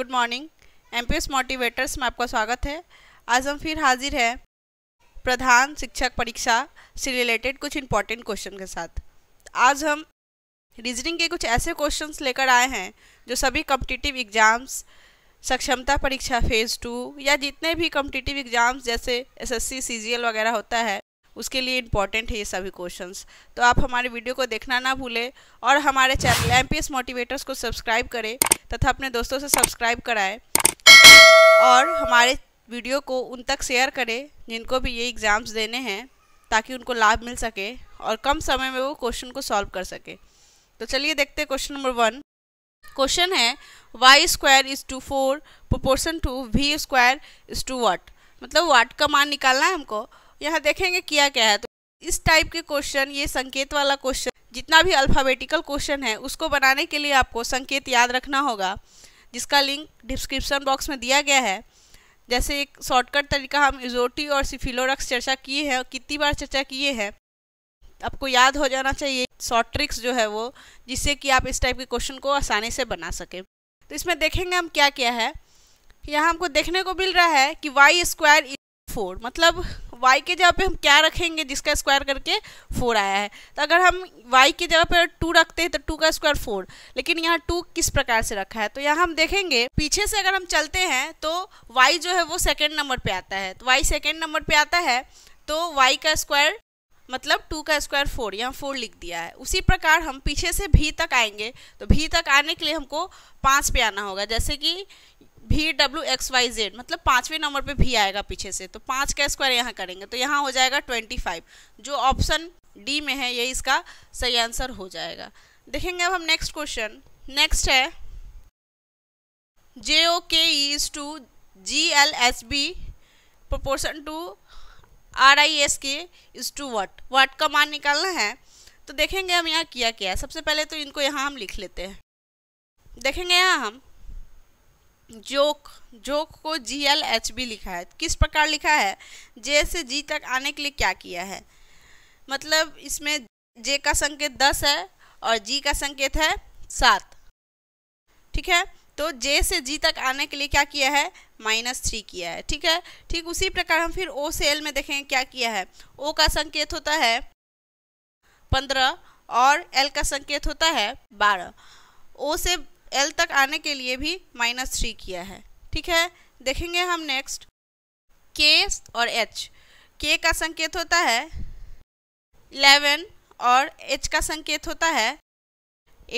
good morning M motivators में आपका स्वागत है आज हम फिर हाजिर हैं प्रधान शिक्षक परीक्षा से रिलेटेड कुछ इम्पॉर्टेंट क्वेश्चन के साथ आज हम रीजनिंग के कुछ ऐसे क्वेश्चंस लेकर आए हैं जो सभी कम्पिटिटिव एग्ज़ाम्स सक्षमता परीक्षा फेज़ टू या जितने भी कम्पिटिटिव एग्ज़ाम्स जैसे एस एस वगैरह होता है उसके लिए इम्पॉर्टेंट है ये सभी क्वेश्चंस तो आप हमारे वीडियो को देखना ना भूलें और हमारे चैनल एम मोटिवेटर्स को सब्सक्राइब करें तथा अपने दोस्तों से सब्सक्राइब कराएं और हमारे वीडियो को उन तक शेयर करें जिनको भी ये एग्ज़ाम्स देने हैं ताकि उनको लाभ मिल सके और कम समय में वो क्वेश्चन को सॉल्व कर सके तो चलिए देखते हैं क्वेश्चन नंबर वन क्वेश्चन है Y square is to four proportion to V square is to what मतलब वाट का मान निकालना है हमको यहाँ देखेंगे किया क्या है तो इस टाइप के क्वेश्चन ये संकेत वाला क्वेश्चन जितना भी अल्फ़ाबेटिकल क्वेश्चन है उसको बनाने के लिए आपको संकेत याद रखना होगा जिसका लिंक डिस्क्रिप्शन बॉक्स में दिया गया है जैसे एक शॉर्टकट तरीका हम इजोटी और सिफिलोरक्स चर्चा किए हैं कितनी बार चर्चा किए हैं आपको याद हो जाना चाहिए शॉर्ट ट्रिक्स जो है वो जिससे कि आप इस टाइप के क्वेश्चन को आसानी से बना सकें तो इसमें देखेंगे हम क्या क्या है यहाँ हमको देखने को मिल रहा है कि वाई स्क्वायर फोर मतलब वाई के जगह पे हम क्या रखेंगे जिसका स्क्वायर करके फोर आया है तो अगर हम वाई की जगह पे टू रखते हैं तो टू का स्क्वायर फोर लेकिन यहाँ टू किस प्रकार से रखा है तो यहाँ हम देखेंगे पीछे से अगर हम चलते हैं तो वाई जो है वो सेकेंड नंबर पर आता है तो वाई सेकेंड नंबर पर आता है तो वाई का स्क्वायर मतलब टू का स्क्वायर फोर यहाँ फोर लिख दिया है उसी प्रकार हम पीछे से भी तक आएंगे तो भी तक आने के लिए हमको पाँच पे आना होगा जैसे कि भी डब्ल्यू एक्स वाई जेड मतलब पाँचवें नंबर पे भी आएगा पीछे से तो पाँच का स्क्वायर यहाँ करेंगे तो यहाँ हो जाएगा ट्वेंटी फाइव जो ऑप्शन डी में है ये इसका सही आंसर हो जाएगा देखेंगे अब हम नेक्स्ट क्वेश्चन नेक्स्ट है J O K is to G L S B proportion to R I S K is to what what का मान निकालना है तो देखेंगे हम यहाँ किया क्या है सबसे पहले तो इनको यहाँ हम लिख लेते हैं देखेंगे यहाँ हम जोक जोक को जी एल एच बी लिखा है किस प्रकार लिखा है जे से जी तक आने के लिए क्या किया है मतलब इसमें जे का संकेत दस है और जी का संकेत है सात ठीक है तो जे से जी तक आने के लिए क्या किया है माइनस थ्री किया है ठीक है ठीक उसी प्रकार हम फिर ओ से एल में देखेंगे क्या किया है ओ का संकेत होता है पंद्रह और एल का संकेत होता है बारह ओ से एल तक आने के लिए भी माइनस थ्री किया है ठीक है देखेंगे हम नेक्स्ट के और एच के का संकेत होता है इलेवन और एच का संकेत होता है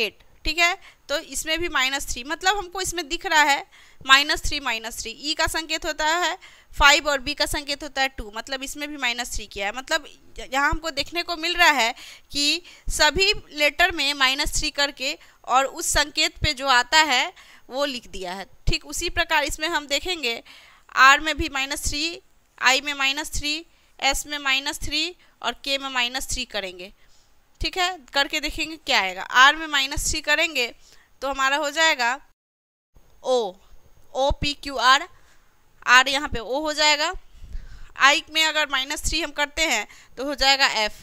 एट ठीक है तो इसमें भी माइनस थ्री मतलब हमको इसमें दिख रहा है minus three minus three E का संकेत होता है फाइव और बी का संकेत होता है टू मतलब इसमें भी माइनस थ्री किया है मतलब यहाँ हमको देखने को मिल रहा है कि सभी लेटर में माइनस थ्री करके और उस संकेत पे जो आता है वो लिख दिया है ठीक उसी प्रकार इसमें हम देखेंगे आर में भी माइनस थ्री आई में माइनस थ्री एस में माइनस थ्री और के में माइनस थ्री करेंगे ठीक है करके देखेंगे क्या आएगा आर में माइनस थ्री करेंगे तो हमारा हो जाएगा O O P Q R R यहाँ पे ओ हो जाएगा आई में अगर माइनस थ्री हम करते हैं तो हो जाएगा एफ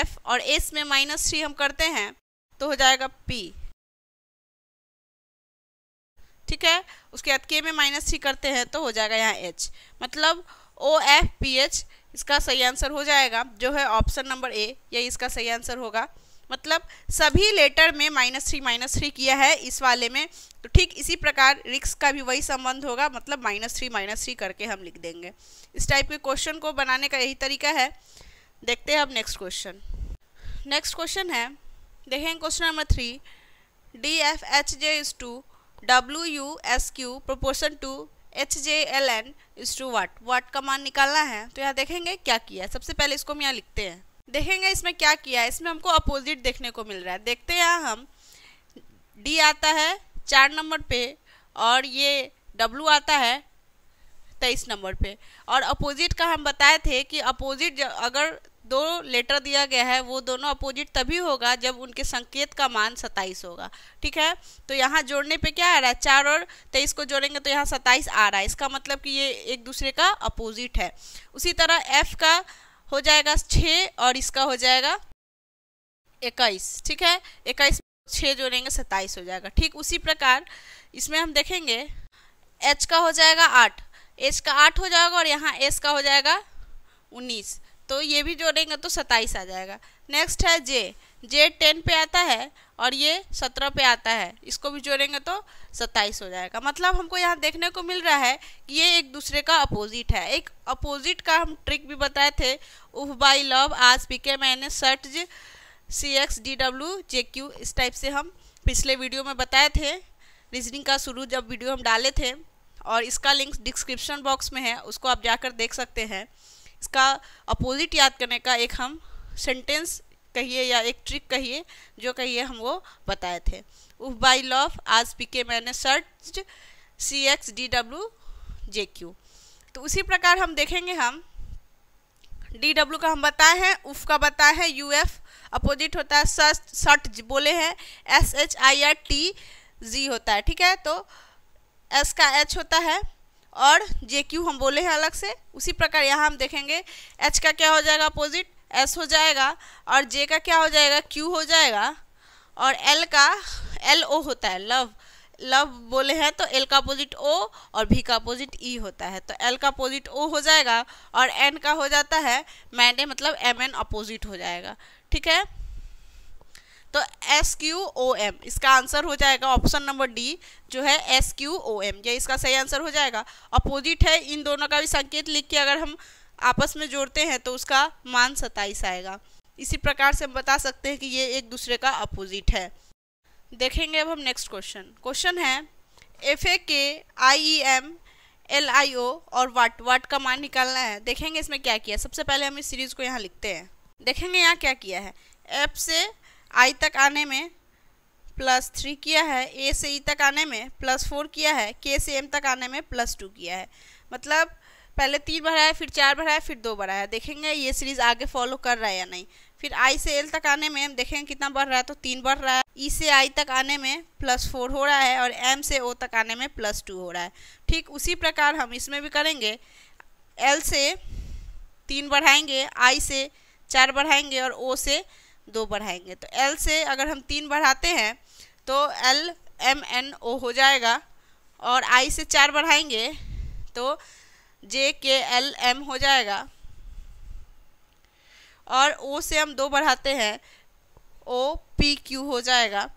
एफ और एस में माइनस थ्री हम करते हैं तो हो जाएगा पी ठीक है उसके बाद के में माइनस थ्री करते हैं तो हो जाएगा यहाँ एच मतलब ओ एफ पी एच इसका सही आंसर हो जाएगा जो है ऑप्शन नंबर ए यही इसका सही आंसर होगा मतलब सभी लेटर में माइनस थ्री माइनस थ्री किया है इस वाले में तो ठीक इसी प्रकार रिक्स का भी वही संबंध होगा मतलब माइनस थ्री माइनस थ्री करके हम लिख देंगे इस टाइप के क्वेश्चन को बनाने का यही तरीका है देखते हैं अब नेक्स्ट क्वेश्चन नेक्स्ट क्वेश्चन है देखें question number three D F H J is to W U S Q proportion to H J L N is to what what का मान निकालना है तो यहाँ देखेंगे क्या किया है सबसे पहले इसको हम यहाँ लिखते हैं देखेंगे इसमें क्या किया है इसमें हमको अपोजिट देखने को मिल रहा है देखते हैं हम डी आता है चार नंबर पे और ये डब्लू आता है तेईस नंबर पे और अपोजिट का हम बताए थे कि अपोजिट अगर दो लेटर दिया गया है वो दोनों अपोजिट तभी होगा जब उनके संकेत का मान सत्ताईस होगा ठीक है तो यहाँ जोड़ने पे क्या आ रहा है चार और तेईस को जोड़ेंगे तो यहाँ सत्ताईस आ रहा है इसका मतलब कि ये एक दूसरे का अपोजिट है उसी तरह एफ का हो जाएगा छः और इसका हो जाएगा इक्कीस ठीक है इक्कीस छः जोड़ेंगे सत्ताईस हो जाएगा ठीक उसी प्रकार इसमें हम देखेंगे एच का हो जाएगा आठ एच का आठ हो जाएगा और यहाँ एस का हो जाएगा उन्नीस तो ये भी जोड़ेंगे तो सत्ताईस आ जाएगा नेक्स्ट है जे जे टेन पे आता है और ये सत्रह पे आता है इसको भी जोड़ेंगे तो सत्ताईस हो जाएगा मतलब हमको यहाँ देखने को मिल रहा है कि ये एक दूसरे का अपोजिट है एक अपोजिट का हम ट्रिक भी बताए थे उफ बाई लव आज पी के मैंने J C X D W J Q इस टाइप से हम पिछले वीडियो में बताए थे रीजनिंग का शुरू जब वीडियो हम डाले थे और इसका लिंक डिस्क्रिप्शन बॉक्स में है उसको आप जाकर देख सकते हैं इसका अपोजिट याद करने का एक हम सेंटेंस कहिए या एक ट्रिक कहिए जो कहिए हम वो बताए थे उफ बाई लॉफ आज पी के मैंने search C X D W J Q तो उसी प्रकार हम देखेंगे हम डी डब्ल्यू का हम बताए हैं उफ का बताए हैं यू एफ अपोजिट होता है सर्च सर्ट बोले हैं S H I R T G होता है ठीक है तो एस का एच होता है और जे क्यू हम बोले हैं अलग से उसी प्रकार यहाँ हम देखेंगे एच का क्या हो जाएगा अपोजिट एस हो जाएगा और जे का क्या हो जाएगा क्यू हो जाएगा और एल का एल ओ होता है लव लव बोले हैं तो एल का अपोजिट ओ और भी का अपोजिट ई e होता है तो एल का अपोजिट ओ हो जाएगा और एन का हो जाता है मैंने मतलब एम एन अपोजिट हो जाएगा ठीक है तो एस क्यू ओ एम इसका आंसर हो जाएगा ऑप्शन नंबर डी जो है एस क्यू ओ एम ये इसका सही आंसर हो जाएगा अपोजिट है इन दोनों का भी संकेत लिख के अगर हम आपस में जोड़ते हैं तो उसका मान सताइस आएगा इसी प्रकार से हम बता सकते हैं कि ये एक दूसरे का अपोजिट है देखेंगे अब हम नेक्स्ट क्वेश्चन क्वेश्चन है F A K I E M L I ओ और वाट वाट का मान निकालना है देखेंगे इसमें क्या किया सबसे पहले हम इस सीरीज़ को यहाँ लिखते हैं देखेंगे यहाँ क्या किया है एफ से आई तक आने में प्लस थ्री किया है ए से ई तक आने में प्लस फोर किया है के से एम तक आने में प्लस टू किया है मतलब पहले तीन बढ़ाया फिर चार बढ़ाया फिर दो बढ़ाया देखेंगे ये सीरीज आगे फॉलो कर रहा है या नहीं फिर आई से एल तक आने में देखेंगे कितना बढ़ रहा है तो तीन बढ़ रहा है ई से आई तक आने में प्लस फोर हो रहा है और एम से ओ तक आने में प्लस टू हो रहा है ठीक उसी प्रकार हम इसमें भी करेंगे एल से तीन बढ़ाएंगे आई से चार बढ़ाएंगे और ओ से दो बढ़ाएंगे तो एल से अगर हम तीन बढ़ाते हैं तो एल एम एन ओ हो जाएगा और आई से चार बढ़ाएंगे तो जे के एल एम हो जाएगा और ओ से हम दो बढ़ाते हैं ओ पी क्यू हो जाएगा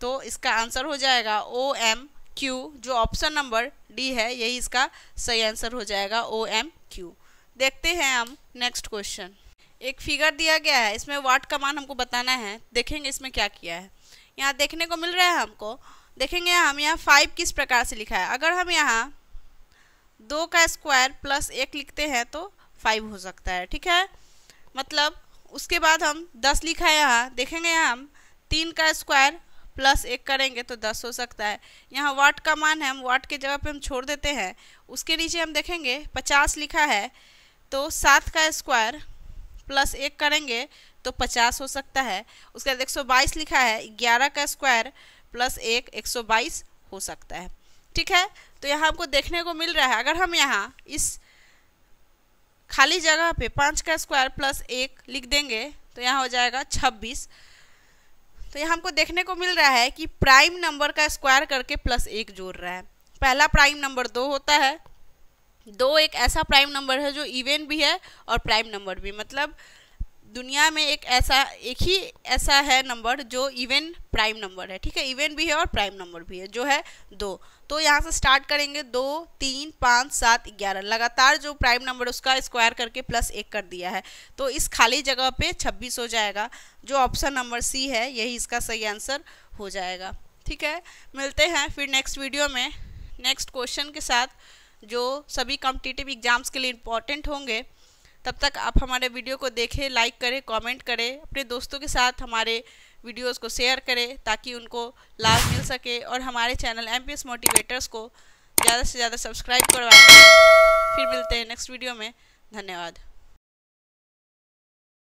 तो इसका आंसर हो जाएगा ओ एम क्यू जो ऑप्शन नंबर डी है यही इसका सही आंसर हो जाएगा ओ एम क्यू देखते हैं हम नेक्स्ट क्वेश्चन एक फिगर दिया गया है इसमें वाट का मान हमको बताना है देखेंगे इसमें क्या किया है यहाँ देखने को मिल रहा है हमको देखेंगे हम यहाँ फाइव किस प्रकार से लिखा है अगर हम यहाँ दो का स्क्वायर प्लस एक लिखते हैं तो फाइव हो सकता है ठीक है मतलब उसके बाद हम दस लिखा है यहाँ देखेंगे यहाँ हम तीन का स्क्वायर प्लस एक करेंगे तो दस हो सकता है यहाँ वाट का मान है हम वाट के जगह पे हम छोड़ देते हैं उसके नीचे हम देखेंगे पचास लिखा है तो सात का स्क्वायर प्लस एक करेंगे तो पचास हो सकता है उसके बाद एक सौ बाईस लिखा है ग्यारह का स्क्वायर प्लस एक एक सौ बाईस हो सकता है ठीक है तो यहाँ हमको देखने को मिल रहा है अगर हम यहाँ इस खाली जगह पे पाँच का स्क्वायर प्लस एक लिख देंगे तो यहाँ हो जाएगा छब्बीस तो यहाँ हमको देखने को मिल रहा है कि प्राइम नंबर का स्क्वायर करके प्लस एक जोड़ रहा है पहला प्राइम नंबर दो होता है दो एक ऐसा प्राइम नंबर है जो इवेंट भी है और प्राइम नंबर भी मतलब दुनिया में एक ऐसा एक ही ऐसा है नंबर जो इवेंट प्राइम नंबर है ठीक है इवेंट भी है और प्राइम नंबर भी है जो है दो तो यहाँ से स्टार्ट करेंगे दो तीन पाँच सात ग्यारह लगातार जो प्राइम नंबर उसका स्क्वायर करके प्लस एक कर दिया है तो इस खाली जगह पे छब्बीस हो जाएगा जो ऑप्शन नंबर सी है यही इसका सही आंसर हो जाएगा ठीक है मिलते हैं फिर नेक्स्ट वीडियो में नेक्स्ट क्वेश्चन के साथ जो सभी कॉम्पिटिटिव एग्ज़ाम्स के लिए इम्पॉर्टेंट होंगे तब तक आप हमारे वीडियो को देखें लाइक करें कमेंट करें अपने दोस्तों के साथ हमारे वीडियोस को शेयर करें ताकि उनको लाभ मिल सके और हमारे चैनल एम मोटिवेटर्स को ज़्यादा से ज़्यादा सब्सक्राइब करवाएं फिर मिलते हैं नेक्स्ट वीडियो में धन्यवाद